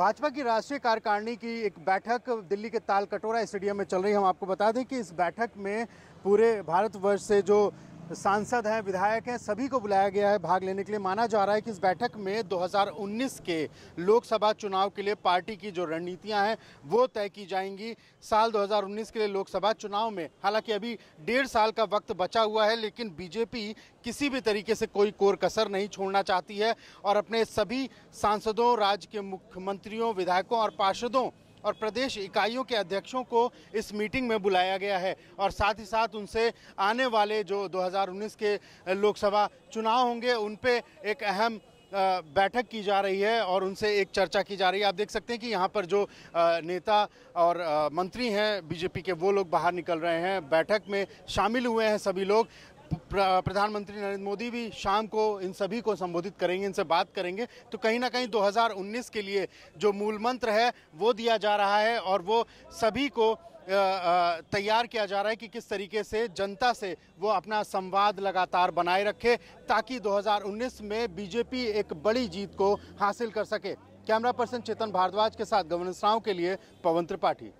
भाजपा की राष्ट्रीय कार्यकारिणी की एक बैठक दिल्ली के ताल कटोरा स्टेडियम में चल रही है हम आपको बता दें कि इस बैठक में पूरे भारतवर्ष से जो सांसद हैं विधायक हैं सभी को बुलाया गया है भाग लेने के लिए माना जा रहा है कि इस बैठक में 2019 के लोकसभा चुनाव के लिए पार्टी की जो रणनीतियां हैं वो तय की जाएंगी साल 2019 के लिए लोकसभा चुनाव में हालांकि अभी डेढ़ साल का वक्त बचा हुआ है लेकिन बीजेपी किसी भी तरीके से कोई कोर कसर नहीं छोड़ना चाहती है और अपने सभी सांसदों राज्य के मुख्यमंत्रियों विधायकों और पार्षदों और प्रदेश इकाइयों के अध्यक्षों को इस मीटिंग में बुलाया गया है और साथ ही साथ उनसे आने वाले जो 2019 के लोकसभा चुनाव होंगे उन पर एक अहम बैठक की जा रही है और उनसे एक चर्चा की जा रही है आप देख सकते हैं कि यहाँ पर जो नेता और मंत्री हैं बीजेपी के वो लोग बाहर निकल रहे हैं बैठक में शामिल हुए हैं सभी लोग प्रधानमंत्री नरेंद्र मोदी भी शाम को इन सभी को संबोधित करेंगे इनसे बात करेंगे तो कहीं ना कहीं 2019 के लिए जो मूल मंत्र है वो दिया जा रहा है और वो सभी को तैयार किया जा रहा है कि किस तरीके से जनता से वो अपना संवाद लगातार बनाए रखे ताकि 2019 में बीजेपी एक बड़ी जीत को हासिल कर सके कैमरा पर्सन चेतन भारद्वाज के साथ गवर्नेंस के लिए पवन त्रिपाठी